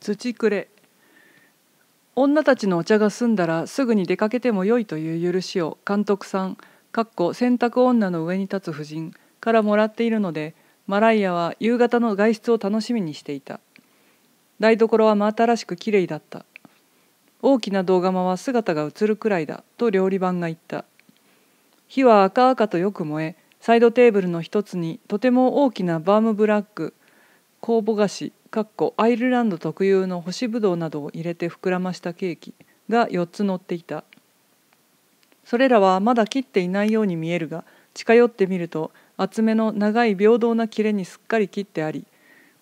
土くれ女たちのお茶が済んだらすぐに出かけてもよいという許しを監督さんかっこ洗濯女の上に立つ夫人からもらっているのでマライアは夕方の外出を楽しみにしていた台所は真新しくきれいだった大きな画釜は姿が映るくらいだと料理番が言った火は赤々とよく燃えサイドテーブルの一つにとても大きなバームブラック酵母菓子かっこアイルランド特有の干しぶどうなどを入れて膨らましたケーキが4つ乗っていたそれらはまだ切っていないように見えるが近寄ってみると厚めの長い平等な切れにすっかり切ってあり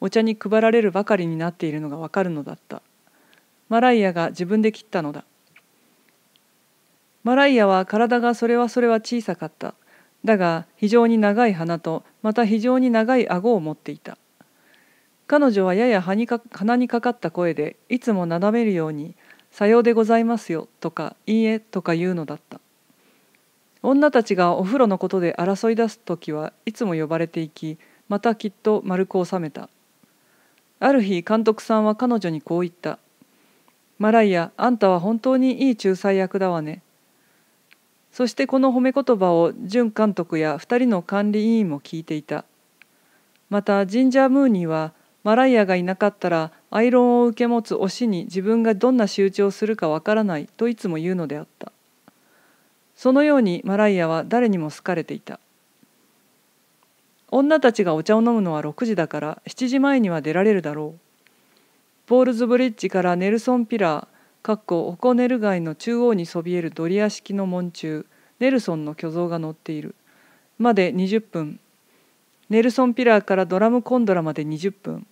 お茶に配られるばかりになっているのがわかるのだったマライアが自分で切ったのだマライアは体がそれはそれは小さかっただが非常に長い鼻とまた非常に長い顎を持っていた彼女はやや鼻にかかった声でいつもなだめるように「さようでございますよ」とか「いいえ」とか言うのだった女たちがお風呂のことで争い出す時はいつも呼ばれていきまたきっと丸く収めたある日監督さんは彼女にこう言った「マライアあんたは本当にいい仲裁役だわね」そしてこの褒め言葉を準監督や2人の管理委員も聞いていたまたジンジャー・ムーニーはマライアがいなかったらアイロンを受け持つ推しに自分がどんな仕打ちをするかわからないといつも言うのであったそのようにマライアは誰にも好かれていた女たちがお茶を飲むのは6時だから7時前には出られるだろうポールズブリッジからネルソンピラーかっこオコネル街の中央にそびえるドリア式の門柱ネルソンの巨像が載っているまで20分ネルソンピラーからドラムコンドラまで20分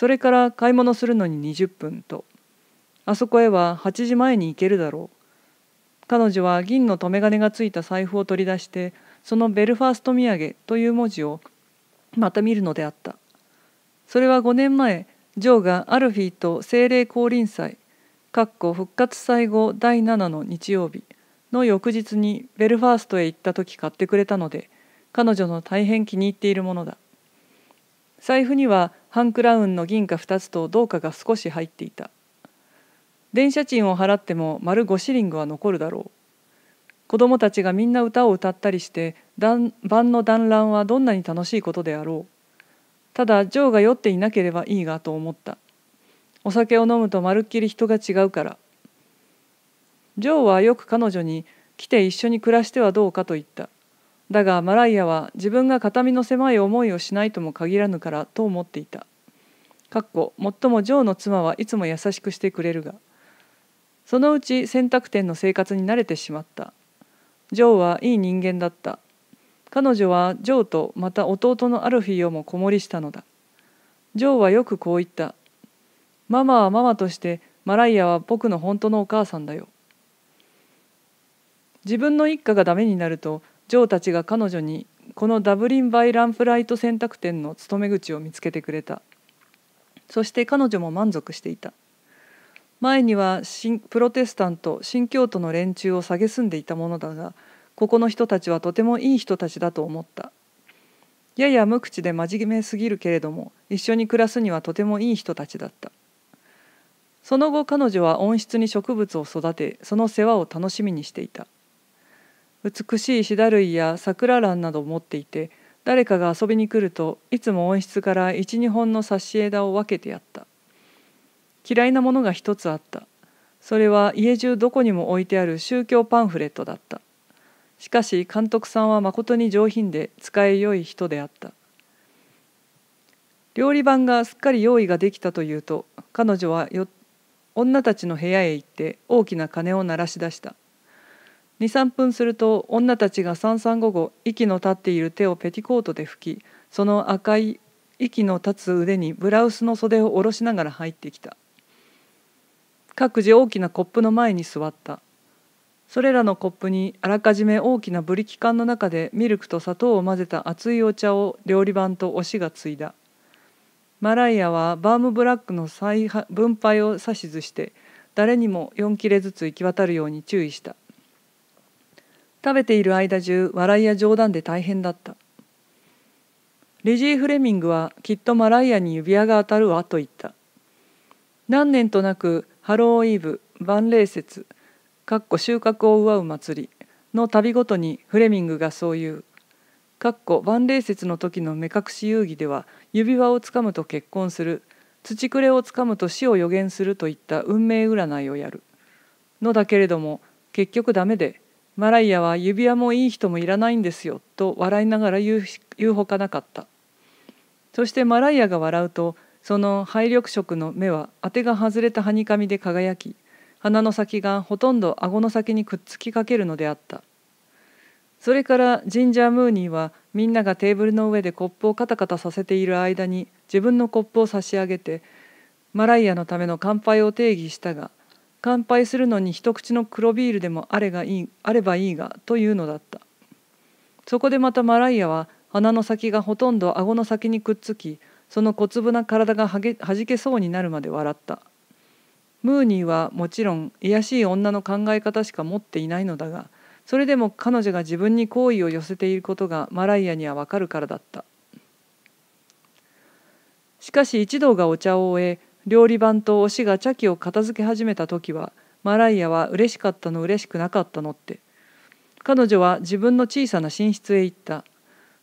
それから買い物するのに20分とあそこへは8時前に行けるだろう彼女は銀の留め金がついた財布を取り出してそのベルファースト土産という文字をまた見るのであったそれは5年前ジョーがアルフィーと精霊降臨祭かっこ復活祭後第7の日曜日の翌日にベルファーストへ行った時買ってくれたので彼女の大変気に入っているものだ財布には半クラウンの銀貨2つと銅貨が少し入っていた電車賃を払っても丸5シリングは残るだろう子供たちがみんな歌を歌ったりして晩の団らんはどんなに楽しいことであろうただジョーが酔っていなければいいがと思ったお酒を飲むとまるっきり人が違うからジョーはよく彼女に来て一緒に暮らしてはどうかと言っただがマライアは自分が形見の狭い思いをしないとも限らぬからと思っていた。かっこもっともジョーの妻はいつも優しくしてくれるがそのうち洗濯店の生活に慣れてしまったジョーはいい人間だった彼女はジョーとまた弟のアルフィーをも子守りしたのだジョーはよくこう言ったママはママとしてマライアは僕の本当のお母さんだよ自分の一家がダメになるとジョーたちが彼女にこのダブリン・バイ・ランプライト選択店の勤め口を見つけてくれたそして彼女も満足していた前には新プロテスタント新教徒の連中を蔑んでいたものだがここの人たちはとてもいい人たちだと思ったやや無口で真面目すぎるけれども一緒に暮らすにはとてもいい人たちだったその後彼女は温室に植物を育てその世話を楽しみにしていた美しいシダ類や桜蘭などを持っていて誰かが遊びに来るといつも温室から12本の挿し枝を分けてやった嫌いなものが一つあったそれは家中どこにも置いてある宗教パンフレットだったしかし監督さんはまことに上品で使いよい人であった料理番がすっかり用意ができたというと彼女はよ女たちの部屋へ行って大きな鐘を鳴らし出した23分すると女たちが三三五五息の立っている手をペティコートで拭きその赤い息の立つ腕にブラウスの袖を下ろしながら入ってきた各自大きなコップの前に座ったそれらのコップにあらかじめ大きなブリキ缶の中でミルクと砂糖を混ぜた熱いお茶を料理番とおしが継いだマライアはバームブラックの再分配を指図して誰にも4切れずつ行き渡るように注意した食べている間中笑いや冗談で大変だったレジー・フレミングはきっとマライアに指輪が当たるわと言った何年となくハローイブ万霊節かっこ収穫を祝う祭りの旅ごとにフレミングがそう言うかっこ万霊節の時の目隠し遊戯では指輪をつかむと結婚する土くれをつかむと死を予言するといった運命占いをやるのだけれども結局ダメでマライアは指輪もいい人もいらないんですよと笑いながら言う言うほかなかったそしてマライアが笑うとその配緑色の目は当てが外れたはにかみで輝き鼻の先がほとんど顎の先にくっつきかけるのであったそれからジンジャームーニーはみんながテーブルの上でコップをカタカタさせている間に自分のコップを差し上げてマライアのための乾杯を定義したが乾杯するのに一口の黒ビールでもあれがいいあればいいがというのだったそこでまたマライアは鼻の先がほとんど顎の先にくっつきその小粒な体がはげはじけそうになるまで笑ったムーニーはもちろん卑しい女の考え方しか持っていないのだがそれでも彼女が自分に好意を寄せていることがマライアにはわかるからだったしかし一同がお茶を終え料理番と推しが茶器を片付け始めた時はマライアは嬉しかったの嬉しくなかったのって彼女は自分の小さな寝室へ行った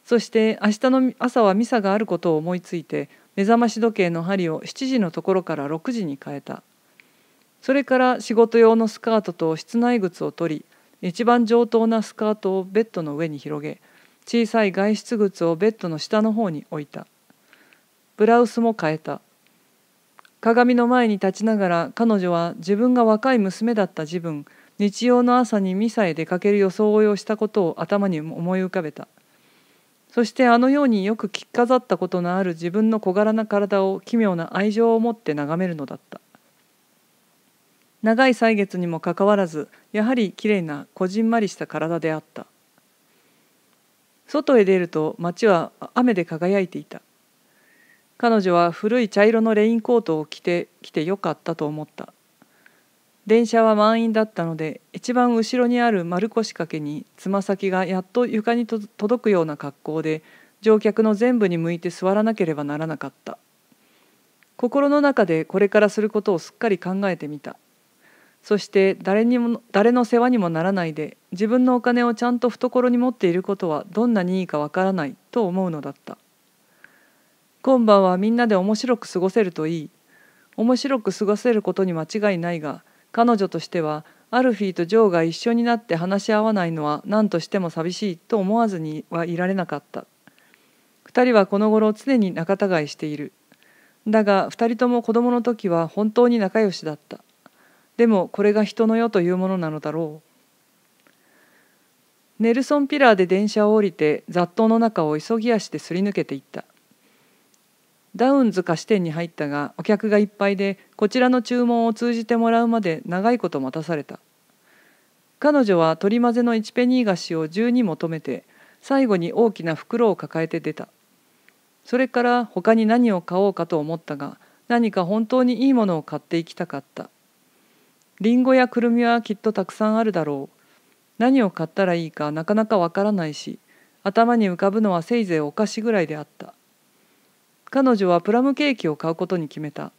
そして明日の朝はミサがあることを思いついて目覚まし時計の針を7時のところから6時に変えたそれから仕事用のスカートと室内靴を取り一番上等なスカートをベッドの上に広げ小さい外出靴をベッドの下の方に置いたブラウスも変えた鏡の前に立ちながら彼女は自分が若い娘だった自分日曜の朝にミサへ出かける装いをしたことを頭に思い浮かべたそしてあのようによく着飾ったことのある自分の小柄な体を奇妙な愛情を持って眺めるのだった長い歳月にもかかわらずやはりきれいなこじんまりした体であった外へ出ると街は雨で輝いていた彼女は古い茶色のレインコートを着て来てよかったと思った電車は満員だったので一番後ろにある丸腰掛けにつま先がやっと床に届くような格好で乗客の全部に向いて座らなければならなかった心の中でこれからすることをすっかり考えてみたそして誰にも誰の世話にもならないで自分のお金をちゃんと懐に持っていることはどんなにいいかわからないと思うのだった今晩はみんなで面白く過ごせるといい。面白く過ごせることに間違いないが、彼女としては、アルフィーとジョーが一緒になって話し合わないのは何としても寂しいと思わずにはいられなかった。2人はこの頃常に仲違いしている。だが2人とも子供の時は本当に仲良しだった。でもこれが人の世というものなのだろう。ネルソンピラーで電車を降りて雑踏の中を急ぎ足ですり抜けていった。ダウンズ菓子店に入ったがお客がいっぱいでこちらの注文を通じてもらうまで長いこと待たされた彼女は取り混ぜの1ペニー菓子を12求めて最後に大きな袋を抱えて出たそれから他に何を買おうかと思ったが何か本当にいいものを買っていきたかったりんごやくるみはきっとたくさんあるだろう何を買ったらいいかなかなかわからないし頭に浮かぶのはせいぜいお菓子ぐらいであった彼女はプラムケーキを買うことに決めた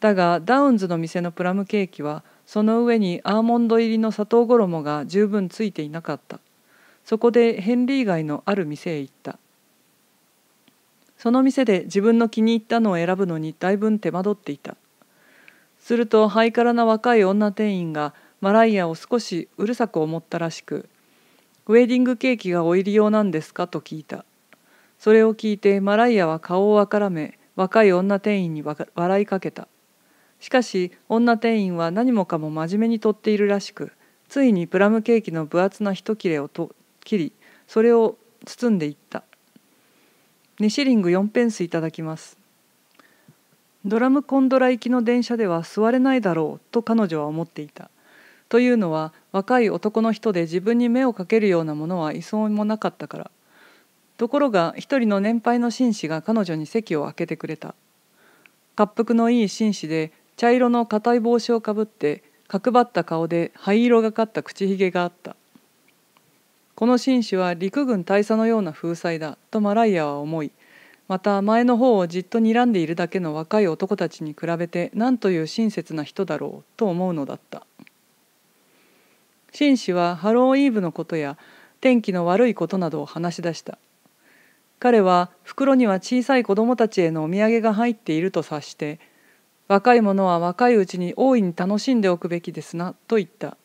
だがダウンズの店のプラムケーキはその上にアーモンド入りの砂糖衣が十分ついていなかったそこでヘンリー街のある店へ行ったその店で自分の気に入ったのを選ぶのにだいぶ手間取っていたするとハイカラな若い女店員がマライアを少しうるさく思ったらしく「ウェディングケーキがお入り用なんですか?」と聞いたそれを聞いてマライアは顔をあからめ若い女店員に笑いかけたしかし女店員は何もかも真面目に取っているらしくついにプラムケーキの分厚な一切れをと切りそれを包んでいった2シリング4ペンスいただきますドラムコンドラ行きの電車では座れないだろうと彼女は思っていたというのは若い男の人で自分に目をかけるようなものはいそうもなかったからところが一人の年配の紳士が彼女に席を開けてくれた滑覆のいい紳士で茶色の硬い帽子をかぶって角張った顔で灰色がかった口ひげがあったこの紳士は陸軍大佐のような風采だとマライアは思いまた前の方をじっと睨んでいるだけの若い男たちに比べて何という親切な人だろうと思うのだった紳士はハローイーブのことや天気の悪いことなどを話し出した彼は袋には小さい子供たちへのお土産が入っていると察して若い者は若いうちに大いに楽しんでおくべきですなと言った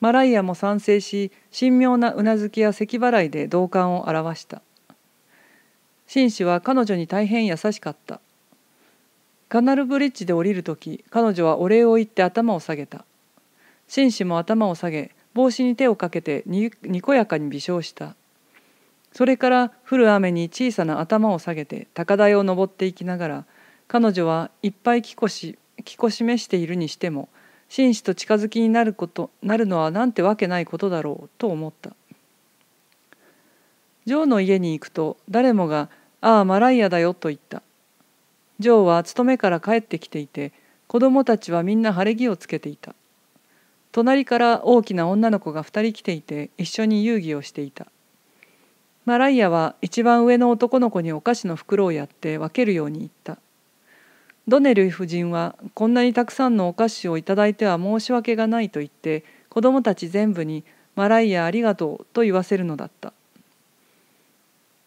マライアも賛成し神妙なうなずきや咳払いで同感を表した紳士は彼女に大変優しかったカナルブリッジで降りる時彼女はお礼を言って頭を下げた紳士も頭を下げ帽子に手をかけてににこやかに微笑したそれから降る雨に小さな頭を下げて高台を登っていきながら彼女はいっぱい着こし着こしめしているにしても紳士と近づきになることなるのはなんてわけないことだろうと思った。ジョーの家に行くと誰もが「ああマライアだよ」と言った。ジョーは勤めから帰ってきていて子供たちはみんな晴れ着をつけていた。隣から大きな女の子が2人来ていて一緒に遊戯をしていた。マライアは一番上の男の子にお菓子の袋をやって分けるように言った。ドネル夫人はこんなにたくさんのお菓子をいただいては申し訳がないと言って子供たち全部に「マライアありがとう」と言わせるのだった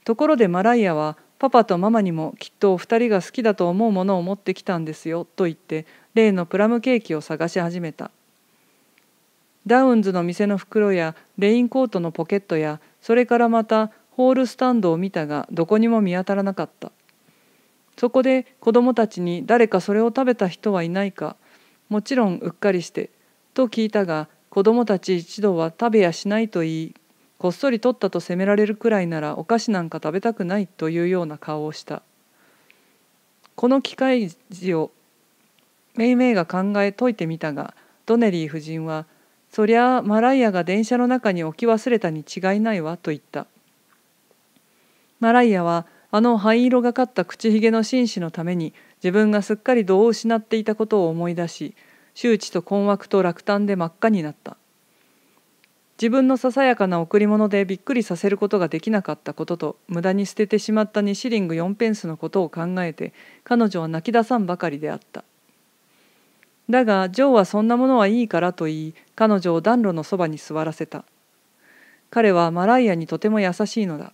ところでマライアはパパとママにもきっとお二人が好きだと思うものを持ってきたんですよと言って例のプラムケーキを探し始めたダウンズの店の袋やレインコートのポケットやそれからまたホールスタンドを見たがどこにも見当たらなかったそこで子供たちに誰かそれを食べた人はいないかもちろんうっかりしてと聞いたが子供たち一度は食べやしないと言いこっそり取ったと責められるくらいならお菓子なんか食べたくないというような顔をしたこの機械字をめいめいが考え解いてみたがドネリー夫人は「そりゃあマライアが電車の中に置き忘れたに違いないわ」と言ったマライアはあの灰色がかった口ひげの紳士のために自分がすっかり度を失っていたことを思い出し周知と困惑と落胆で真っ赤になった自分のささやかな贈り物でびっくりさせることができなかったことと無駄に捨ててしまった2シリング4ペンスのことを考えて彼女は泣き出さんばかりであっただがジョーはそんなものはいいからと言い彼女を暖炉のそばに座らせた彼はマライアにとても優しいのだ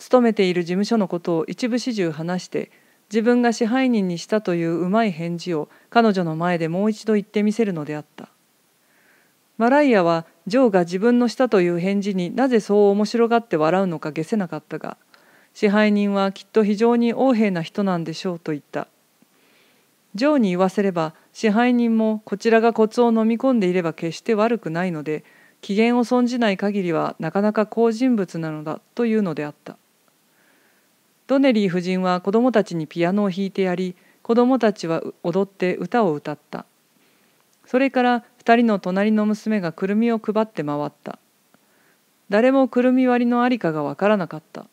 勤めている事務所のことを一部始終話して自分が支配人にしたといううまい返事を彼女の前でもう一度言ってみせるのであったマライアはジョーが自分のしたという返事になぜそう面白がって笑うのか解せなかったが支配人はきっと非常に横柄な人なんでしょうと言ったジョーに言わせれば支配人もこちらがコツを飲み込んでいれば決して悪くないので機嫌を損じない限りはなかなか好人物なのだというのであったドネリー夫人は子供たちにピアノを弾いてやり子供たちは踊って歌を歌ったそれから2人の隣の娘がくるみを配って回った誰もくるみ割りのありかがわからなかった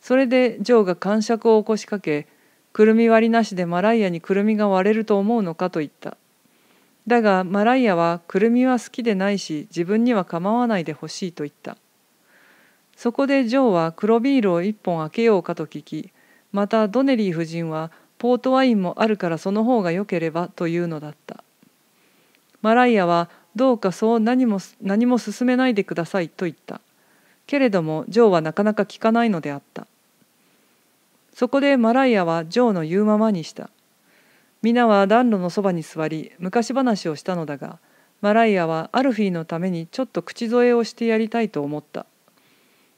それでジョーが感触を起こしかけくるみ割りなしでマライアにくるみが割れると思うのかと言っただがマライアはくるみは好きでないし自分には構わないでほしいと言ったそこでジョーは黒ビールを一本開けようかと聞きまたドネリー夫人はポートワインもあるからその方が良ければというのだったマライアはどうかそう何も何も進めないでくださいと言ったけれどもジョーはなかなか聞かないのであったそこでマライアはジョーの言うままにした皆は暖炉のそばに座り昔話をしたのだがマライアはアルフィーのためにちょっと口添えをしてやりたいと思った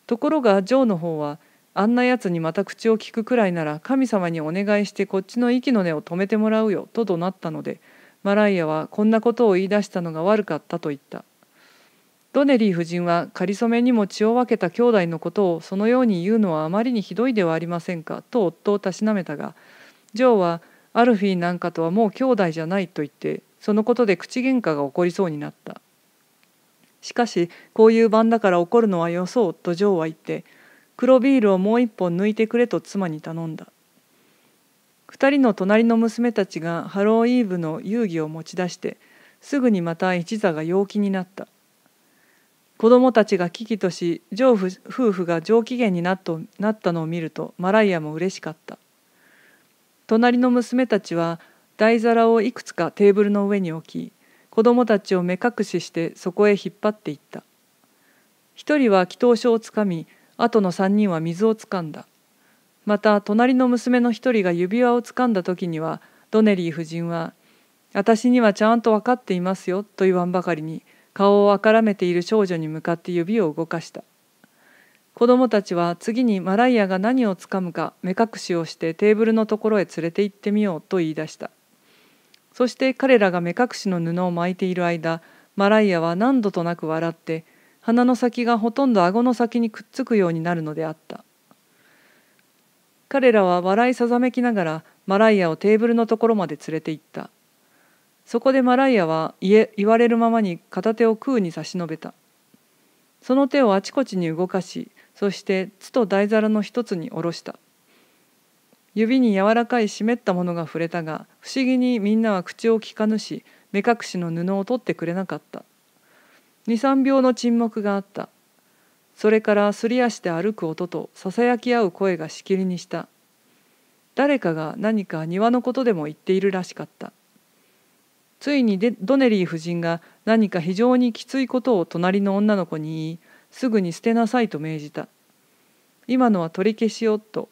ところがジョーの方はあんなやつにまた口を聞くくらいなら神様にお願いしてこっちの息の根を止めてもらうよと怒鳴ったのでマライアはこんなことを言い出したのが悪かったと言ったドネリー夫人はかりそめにも血を分けた兄弟のことをそのように言うのはあまりにひどいではありませんかと夫をたしなめたがジョーはアルフィーなんかとはもう兄弟じゃないと言ってそのことで口喧嘩が起こりそうになったしかしこういう晩だから怒るのはよそうとジョーは言って黒ビールをもう一本抜いてくれと妻に頼んだ二人の隣の娘たちがハローイーブの遊戯を持ち出してすぐにまた一座が陽気になった子供たちが危機としジョー夫婦が上機嫌になっとなったのを見るとマライアも嬉しかった隣の娘たちは台皿をいくつかテーブルの上に置き子供たちを目隠ししてそこへ引っ張っていった一人は祈祷書をつかみ後の三人は水をつかんだまた隣の娘の一人が指輪をつかんだ時にはドネリー夫人は「私にはちゃんと分かっていますよ」と言わんばかりに顔をあからめている少女に向かって指を動かした子供たちは次にマライアが何をつかむか目隠しをしてテーブルのところへ連れて行ってみようと言い出した。そして彼らが目隠しの布を巻いている間マライアは何度となく笑って鼻の先がほとんど顎の先にくっつくようになるのであった彼らは笑いさざめきながらマライアをテーブルのところまで連れて行ったそこでマライアは言言われるままに片手を空に差し伸べたその手をあちこちに動かしそして筒と台皿の一つに下ろした指に柔らかい湿ったものが触れたが不思議にみんなは口をきかぬし目隠しの布を取ってくれなかった23秒の沈黙があったそれからすり足で歩く音とささやき合う声がしきりにした誰かが何か庭のことでも言っているらしかったついにドネリー夫人が何か非常にきついことを隣の女の子に言いすぐに捨てなさいと命じた今のは取り消しよと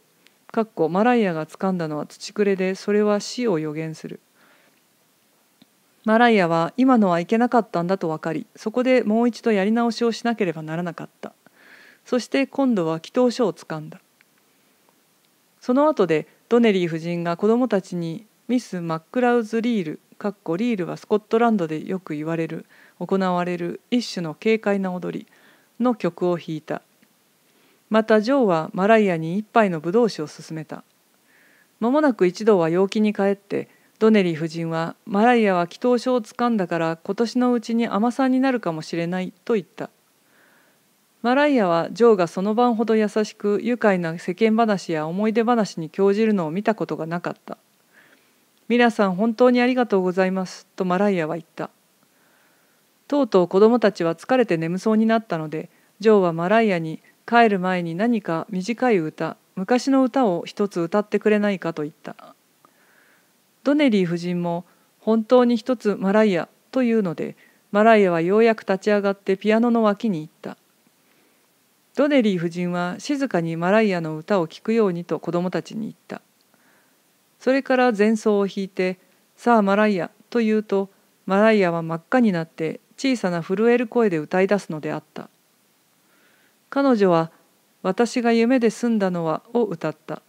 かっこマライアが掴んだのは土くれでそれは死を予言する。マライアは今のはいけなかったんだと分かりそこでもう一度やり直しをしなければならなかったそして今度は祈祷書をつかんだその後でドネリー夫人が子供たちにミス・マックラウズ・リールかっこリールはスコットランドでよく言われる行われる一種の軽快な踊りの曲を弾いたまたジョーはマライアに一杯のブドウ酒を勧めたまもなく一同は陽気に帰ってドネリー夫人はマライアは祈祷書をつかんだから今年のうちに甘さんになるかもしれないと言ったマライアはジョーがその晩ほど優しく愉快な世間話や思い出話に興じるのを見たことがなかったミラさん本当にありがとうございますとマライアは言ったとうとう子供たちは疲れて眠そうになったのでジョーはマライアに帰る前に何か短い歌昔の歌を一つ歌ってくれないかと言ったドネリー夫人も本当に一つマライアというのでマライアはようやく立ち上がってピアノの脇に行ったドネリー夫人は静かにマライアの歌を聴くようにと子供たちに言ったそれから前奏を弾いて「さあマライア」と言うとマライアは真っ赤になって小さな震える声で歌い出すのであった彼女は「私が夢で済んだのは」を歌った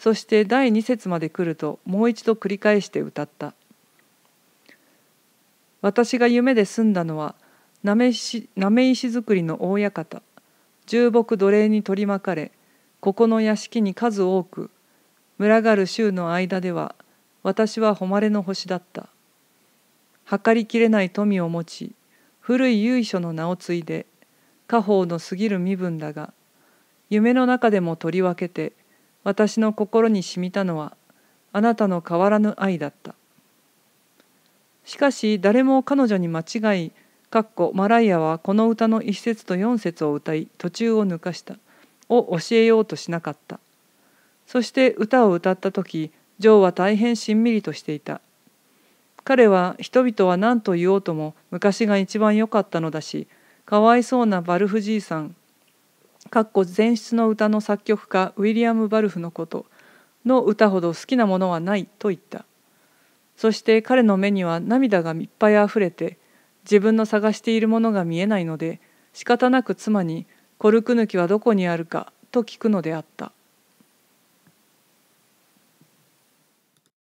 そして第2節まで来るともう一度繰り返して歌った「私が夢で済んだのはなめ石造りの大館重木奴隷に取り巻かれここの屋敷に数多く群がる衆の間では私は誉れの星だった計りきれない富を持ち古い由緒の名を継いで家宝の過ぎる身分だが夢の中でも取り分けて私の心にしみたのはあなたの変わらぬ愛だったしかし誰も彼女に間違いかっこマライアはこの歌の一節と四節を歌い途中を抜かしたを教えようとしなかったそして歌を歌った時ジョーは大変しんみりとしていた彼は人々は何と言おうとも昔が一番良かったのだしかわいそうなバルフじいさん」前室の歌の作曲家ウィリアム・バルフのことの歌ほど好きなものはないと言ったそして彼の目には涙がいっぱいあふれて自分の探しているものが見えないので仕方なく妻に「コルク抜きはどこにあるか?」と聞くのであった。